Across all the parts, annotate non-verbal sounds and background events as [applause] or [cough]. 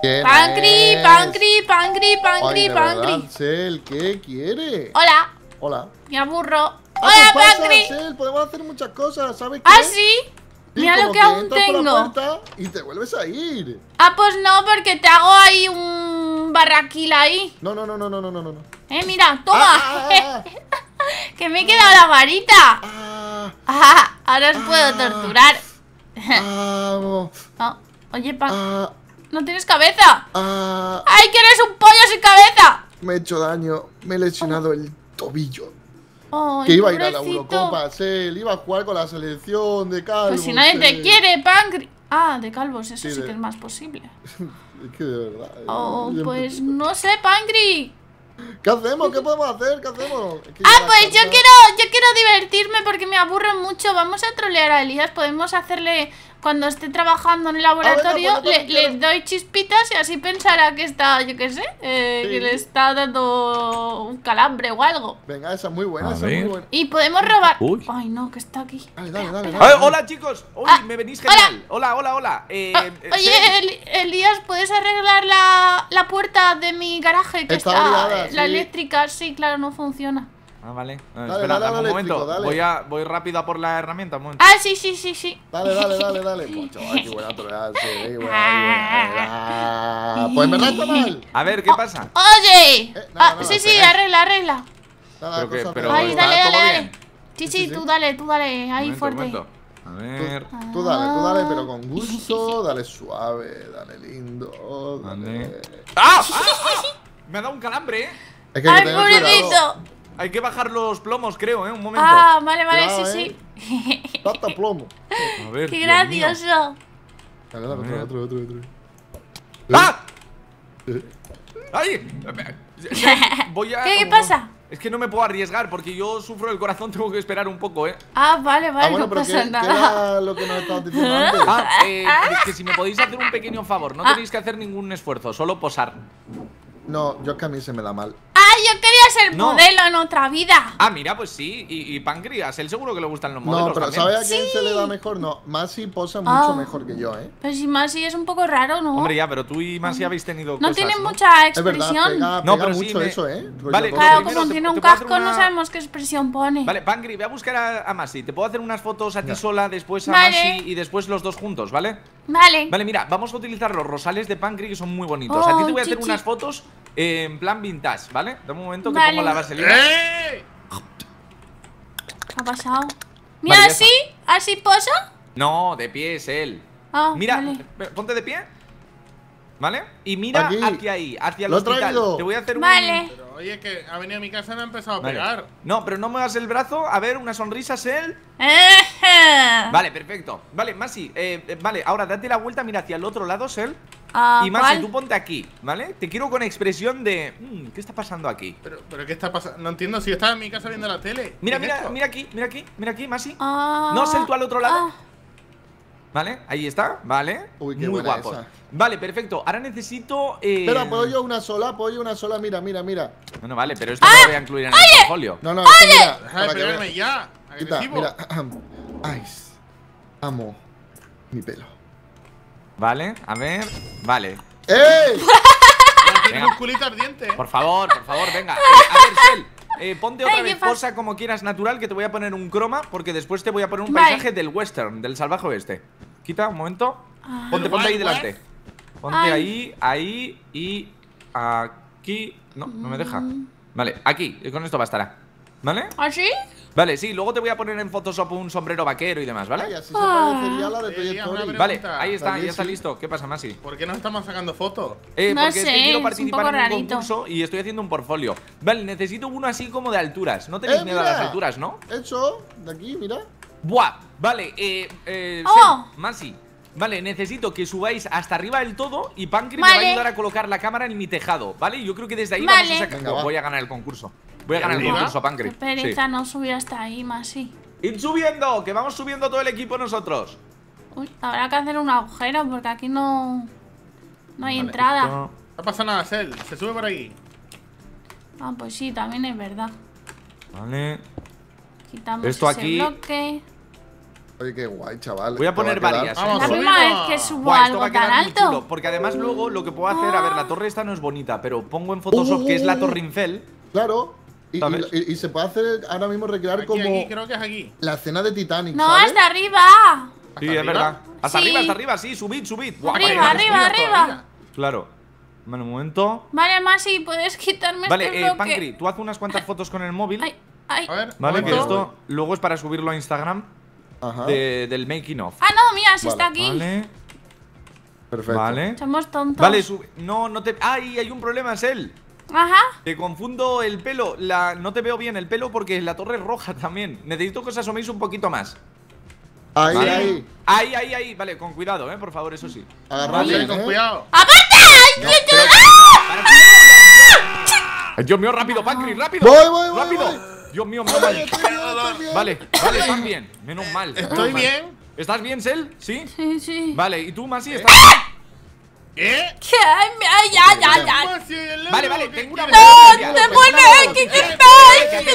Pancri, Pancri, Pancri, Pancri, Pancri. Cel, ¿qué quiere? Hola. Hola. Me aburro. Ah, pues Hola, pues podemos hacer muchas cosas, ¿sabes ah, qué? ¿Ah, sí? Mira lo que, aún tengo. Y te vuelves a ir. Ah, pues no, porque te hago ahí un barraquil ahí. No, no, no, no, no, no, no, no. Eh, mira, toma. Ah, [laughs] que me he quedado la varita. ahora os puedo torturar. [laughs] Oye, Pancri. ¡No tienes cabeza! Ah. ¡Ay, que eres un pollo sin cabeza! Me he hecho daño, me he lesionado el tobillo. que iba a ir a la Eurocopa, él iba a jugar con la selección de calvos. Pues si nadie te quiere, Pangri. Ah, de calvos, eso sí, que es más posible. [laughs] es que de verdad. Eh, oh, pues no sé, Pangri. ¿Qué hacemos? ¿Qué podemos hacer? ¿Qué hacemos? ah, pues yo quiero, yo quiero divertirme porque me aburro mucho. Vamos a trolear a Elías. Podemos hacerle cuando esté trabajando en el ah, laboratorio, le, le, doy chispitas y así pensará que está, yo qué sé, eh, que le está dando un calambre o algo. Venga, esa es muy buena, esa es muy buena. Y podemos robar. Ay, no, que está aquí. Dale, dale, dale, hola, chicos. Uy, ah, me venís genial. Hola, hola, hola. Eh, ah, eh oye, Elías, ¿puedes arreglar la, la, puerta de mi garaje? Que está, la eléctrica, sí, claro, no funciona. Ah, vale. Eh, dale, Espera, dale, un momento. voy, a, voy rápido a por la herramienta, un momento. Ah, sí, sí, sí, sí. Dale, dale, dale, dale. Pues, buena troleada, me rato mal. A ver, ¿qué pasa? Oye. Eh, ah, sí, sí, arregla, arregla. dale, dale, dale. Sí, sí, tú dale, tú dale, ahí fuerte. A ver. Tú, dale, tú dale, pero con ah. gusto, dale suave, dale lindo, dale. ¡Ah! Me ha dado un calambre, eh. Es pobrecito! Hay que bajar los plomos, creo, ¿eh? Un momento. Ah, vale, vale, sí, eh. sí. Tanta plomo. A ver, Qué gracioso. Dale, dale, otro, otro, otro, ¡Ah! Eh. ¡Ay! [laughs] Voy a, ¿Qué, pasa? Es que no me puedo arriesgar porque yo sufro el corazón, [laughs] tengo que esperar un poco, ¿eh? Ah, vale, vale, ah, bueno, no pasa nada. lo que nos estabas diciendo [laughs] antes? Ah, eh, es que si me podéis hacer un pequeño favor, no ah. tenéis que hacer ningún esfuerzo, solo posar. No, yo es que a mí se me da mal yo quería ser modelo en otra vida. Ah, mira, pues sí. Y, y Pancreas, él seguro que le gustan los modelos. No, pero ¿sabes a quién se le da mejor? No, Masi posa mucho ah. mejor que yo, ¿eh? Pero si Masi es un poco raro, ¿no? Hombre, ya, pero tú y Masi mm. habéis tenido. No cosas, tienen mucha expresión. Es verdad, no, pero mucho eso, ¿eh? Vale, claro, tiene un casco, no sabemos qué expresión pone. Vale, Pangri, voy a buscar a, Masi. Te puedo hacer unas fotos a ti sola, después a Masi y después los dos juntos, ¿vale? Vale. Vale, mira, vamos a utilizar los rosales de Pancri que son muy bonitos. a ti te oh, voy a hacer unas fotos en plan vintage, ¿vale? Dame un momento que pongo la vaselina. ¿Qué ha pasado? Mira, así, así posa. No, de pie es él. Ah, mira, ponte de pie. ¿Vale? Y mira Aquí. hacia ahí, hacia el otro lado. Te voy a hacer un. Pero, oye, que ha venido a mi casa y me ha empezado a pegar. No, pero no me muevas el brazo. A ver, una sonrisa, Sel. Eh. vale, perfecto. Vale, Masi, eh, eh, vale, ahora date la vuelta, mira hacia el otro lado, Sel. Ah, y Masi, tú ponte aquí, ¿vale? Te quiero con expresión de. Mm, ¿Qué está pasando aquí? Pero, pero ¿qué está pasando? No entiendo si yo estaba en mi casa viendo la tele. Mira, mira, mira aquí, mira aquí, mira aquí, Masi ah. no, sal al otro lado. Ah. ¿Vale? Ahí está, ¿vale? Uy, qué Muy guapo. Vale, perfecto. Ahora necesito. Eh, Espera, ¿puedo yo una sola, yo una sola. Mira, mira, mira. No, no, vale, pero esto no lo voy a incluir en el portfolio. No, no, mira. Deja de ya. Aquí mira. [clears throat] Ice. Amo mi pelo. Vale, a ver. Vale. ¡Ey! [laughs] ¿eh? Por favor, por favor, venga. Eh, a ver, Shell. Eh, ponte otra vez cosa como quieras natural, que te voy a poner un croma, porque después te voy a poner un paisaje del western, del salvaje oeste. Quita, un momento. Ah. Ponte, ponte ahí delante. Pues. Ponte ahí, ahí y aquí. No, no me deja. Mm. Vale, aquí, con esto bastará. ¿Vale? ¿Así? ¿Ah, Vale, sí, luego te voy a poner en Photoshop un sombrero vaquero y demás, ¿vale? así se la de ah. Vale, ahí está, ya está listo. ¿Qué pasa, Masi? ¿Por qué no estamos sacando fotos? Eh, no sé, es que quiero participar un en un rarito. y estoy haciendo un portfolio. Vale, necesito uno así como de alturas. No tenéis eh, miedo a las alturas, ¿no? eso de aquí, mira. Buah, vale, eh, eh oh. Masi, Vale, necesito que subáis hasta arriba del todo y Pankri me va a ayudar a colocar la cámara en mi tejado, ¿vale? Yo creo que desde ahí vamos a sacar... voy a ganar el concurso. Voy a ganar el concurso, Pankri no subir hasta ahí, más sí. ¡Id subiendo! ¡Que vamos subiendo todo el equipo nosotros! Uy, habrá que hacer un agujero porque aquí no... No hay entrada. No pasa nada, Sel. Se sube por aquí. Ah, pues sí, también es verdad. Vale. Quitamos esto aquí... bloque. Oye, qué guay, chaval. Voy a poner varias. A la primera vez que subo algo tan alto. porque además luego lo que puedo hacer, a ver, la torre esta no es bonita, pero pongo en Photoshop que es la torre Incel. Claro. Y, se puede hacer ahora mismo recrear como. creo que es aquí. La escena de Titanic. No, ¿sabes? hasta arriba. Sí, es verdad. Hasta arriba, hasta arriba, sí, subid, subid. arriba, arriba, ¿eh? arriba. Claro. Bueno, un momento. Vale, Masi, puedes quitarme vale, este eh, tú haz unas cuantas fotos con el móvil. Ay, A ver, vale, que esto luego es para subirlo a Instagram del making of. Ah, no, mira, si está aquí. Vale. Perfecto. Vale. Somos tontos. Vale, sube. No, no te. ¡Ay! Hay un problema, es él. Ajá. Te confundo el pelo. La... No te veo bien el pelo porque la torre es roja también. Necesito que os asoméis un poquito más. Ahí, ahí. Ahí, ahí, Vale, con cuidado, eh, por favor, eso sí. Agarrate, eh. con cuidado. ¡Aparte! ¡Ah! ¡Dios mío, rápido, Pancri, rápido! ¡Voy, voy, Voy, voy. Dios mío, menos mal. Vale, vale, están bien. Menos mal. ¿Estoy bien? ¿Estás bien, Sel? ¿Sí? Sí, sí. Vale, ¿y tú, Masi? ¿Eh? ¿Estás ¿Qué? Ay, ay, ay, ay. Vale, vale, tengo una ¡No! ¡Devuelve! ¿Qué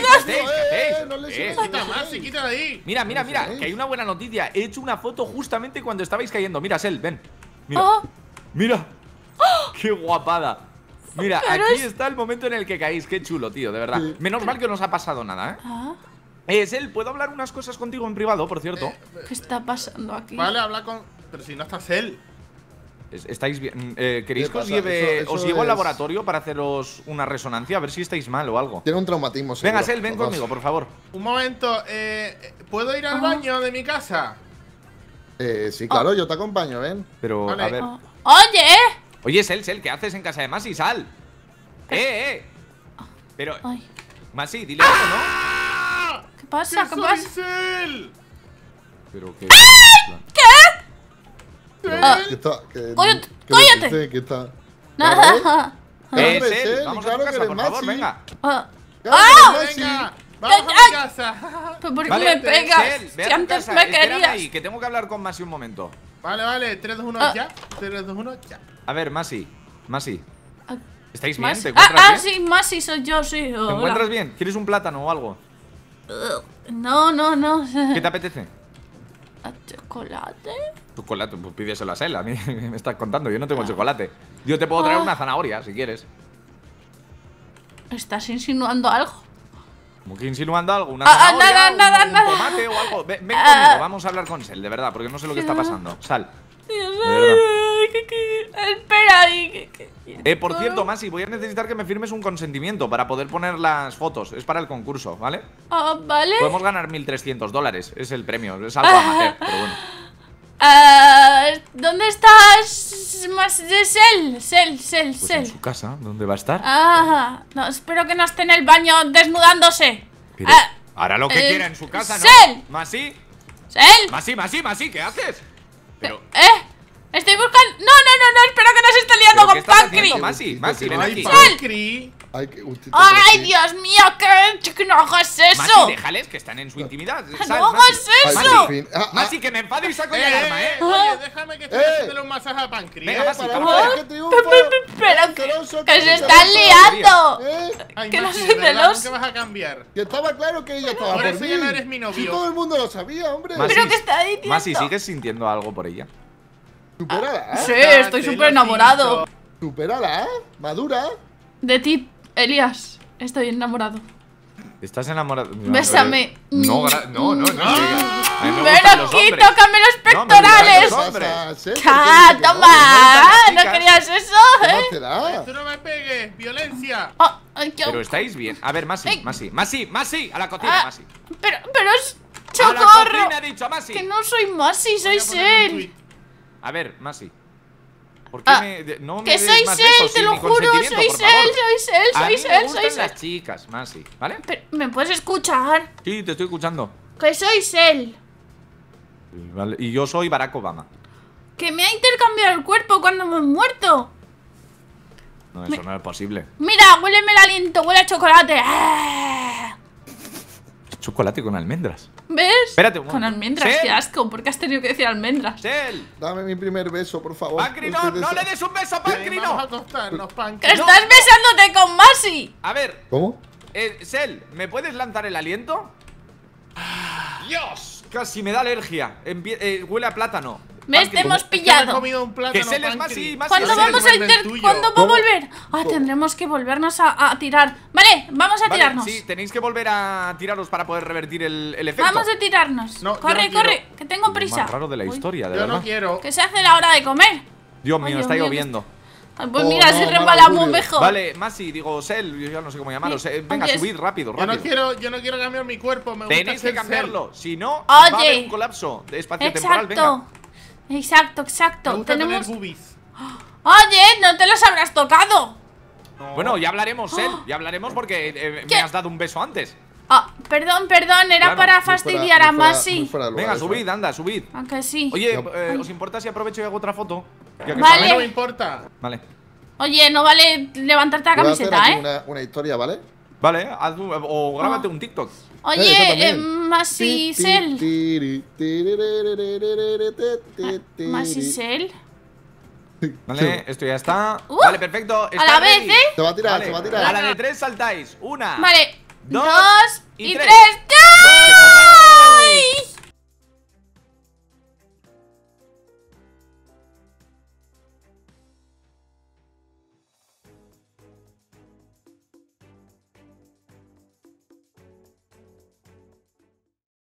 pasa? No le quita más, se quita de ahí. Mira, mira, mira, que hay una buena noticia. He hecho una foto justamente cuando estabais cayendo. Mira, Sel, ven. Mira. Oh. Mira. [gasps] ¡Qué guapada! Mira, aquí está el momento en el que caéis. Qué chulo, tío, de verdad. Menos mal que no os ha pasado nada, ¿eh? Eh, Es él, ¿puedo hablar unas cosas contigo en privado, por cierto? Eh, eh, ¿Qué está pasando aquí? Vale, habla con... Pero si no está él. ¿Estáis bien? Mm, eh, ¿Queréis que os lleve, os llevo al laboratorio para haceros una resonancia? A ver si estáis mal o algo. Tiene un traumatismo, sí. Venga, Sel, ven conmigo, por favor. Un momento, eh, ¿puedo ir al ah. baño de mi casa? Eh, sí, claro, ah. yo te acompaño, ven. Pero, a ver. ¡Oye! Oye, Sel, Sel, ¿qué haces en casa de Masi? ¡Sal! ¡Eh, eh! Pero... Ay. Masi, dile algo, ¿no? Ah. ¿Qué pasa? ¿Qué, pasa? Sel? ¿Pero qué? ¡Ay! ¿Qué? ¿Qué ah. está? ¿Qué, ¡Cállate! ¡Cállate! ¿Qué está? Nada. Ah. Eh, Sel, vamos claro a casa, Masi. venga. ¡Ah! ¡Vamos a mi casa! por qué me pegas? si antes casa. me querías. ahí, que tengo que hablar con Masi un momento. Vale, vale, 3, 2, 1, ya 3, 2, 1, ya a ver, Masi. Masi. Ah, ¿Estáis bien? ¿Te ah, ah sí, Masi soy yo, sí. ¿Te encuentras bien? ¿Quieres un plátano o algo? no, no, no. ¿Qué te apetece? Ah, chocolate? Chocolate, pues pídeselo a Sel A mí [laughs] me estás contando, yo no tengo chocolate. Yo te puedo traer una zanahoria si quieres. ¿Estás insinuando algo? ¿Cómo que insinuando algo, una zanahoria, nada, nada, nada. un, tomate o algo. Ven, conmigo, vamos a hablar con Sel, de verdad, porque no sé lo que está pasando. Sal. Dios, Espera, y eh, por cierto, Masi, voy a necesitar que me firmes un consentimiento para poder poner las fotos. Es para el concurso, ¿vale? Ah, vale. Podemos ganar 1.300 dólares. Es el premio. Es algo a amateur, [laughs] pero bueno. Ah, ¿Dónde estás? Más de Sel, Sel, Sel, En su casa, ¿dónde va a estar? Ah, no, espero que no esté en el baño desnudándose. Ahora hará lo que eh, quiera en su casa, ¿no? Sel. ¿Masi? Sel. Masi, Masi, Masi, ¿qué haces? Pero, ¿Eh? No, no, no, no, espera que se esté liando con Pancri. Masi, Masi, ven aquí. Ay, Dios mío, ¿Qué que no hagas eso. Masi, déjales que están en su intimidad. no es hagas eso. Masi, ah, ah. que me enfado y saco eh, el arma, eh. ¿eh? Oye, ah. déjame que te haga eh. un masaje a Pancri. Venga, eh, Masi, Pero que, se están liando. Que no se celoso ¿Qué vas a cambiar? Que estaba claro que ella estaba por mí. no eres mi novio. todo el mundo lo sabía, hombre. Pero que está ahí, Masi, ¿sigues sintiendo algo por ella? ¿eh? Sí, estoy súper enamorado. Superada, ¿eh? madura. De ti, Elías. Estoy enamorado. Estás enamorado. Bésame. Eh, no, no, no, no. Mm. aquí, tócame los pectorales. ¿eh? ¡Ca, toma! ¿No querías eso, eh? ¡Tú no me pegues! ¡Violencia! Ah, pero estáis bien. A ver, Masi, Masi, Masi, Masi, a la cocina, ah, Masi. Pero, pero es. ha dicho Masi! Que no soy Masi, soy él. A ver, Masi. ¿Por qué ah, me, no me que sois él, te lo juro, sois él, sois él, sois él, sois él. las chicas, Masi, ¿vale? ¿Me puedes escuchar? Sí, te estoy escuchando. Que sois él. Y, vale, y yo soy Barack Obama. Que me ha intercambiado el cuerpo cuando me he muerto. No, eso no es posible. Mira, huéleme el aliento, huele a chocolate. ¡Ah! Chocolate con almendras. ¿Ves? Espérate Con almendras, qué asco. ¿Por qué has tenido que decir almendras? ¡Sel! Dame mi primer beso, por favor. ¡Pancrino! ¡No le des un beso, a Pancrino! ¡Estás besándote con Masi! A ver. ¿Cómo? Eh, Sel, ¿me puedes lanzar el aliento? Ah, ¡Dios! Casi me da alergia. Eh, huele a plátano. Me hemos pillado. Que ¿Cuándo vamos a ¿Cuándo volver? Ah, tendremos que volvernos a, tirar. Vale, vamos a tirarnos. Sí, tenéis que volver a tiraros para poder revertir el, efecto. Vamos a tirarnos. corre, corre, que tengo prisa. Más raro de la historia, de Yo no quiero. Que se hace la hora de comer. Dios mío, está lloviendo. pues oh, mira, se no, se mejor. Vale, Masi, digo, Sel, yo ya no sé cómo llamarlo eh, venga, subid rápido, rápido. Yo no quiero, yo no quiero cambiar mi cuerpo, me Tenéis gusta que cambiarlo, si no, Oye. va a haber un colapso de espacio Exacto. temporal, venga. Exacto, exacto. Tenemos. [gasps] Oye, no te los habrás tocado. Bueno, ya hablaremos, él. [gasps] Ya hablaremos porque eh, eh, me has dado un beso antes. Ah, perdón, perdón, era para fastidiar a Masi. Venga, eh, subid, anda, subid. Aunque ah, sí. Oye, ¿os importa si aprovecho y hago otra foto? vale. no importa. Vale. Oye, no vale levantarte la camiseta, ¿eh? una historia, ¿vale? Vale, haz un, o grábate ah. un TikTok. Oye, eh, eh Masicel. Vale, esto ya está. Uh. vale, perfecto. a la vez, ¿eh? va a tirar, va a tirar. la de tres saltáis. Una. Vale. Dos, y, tres. tres.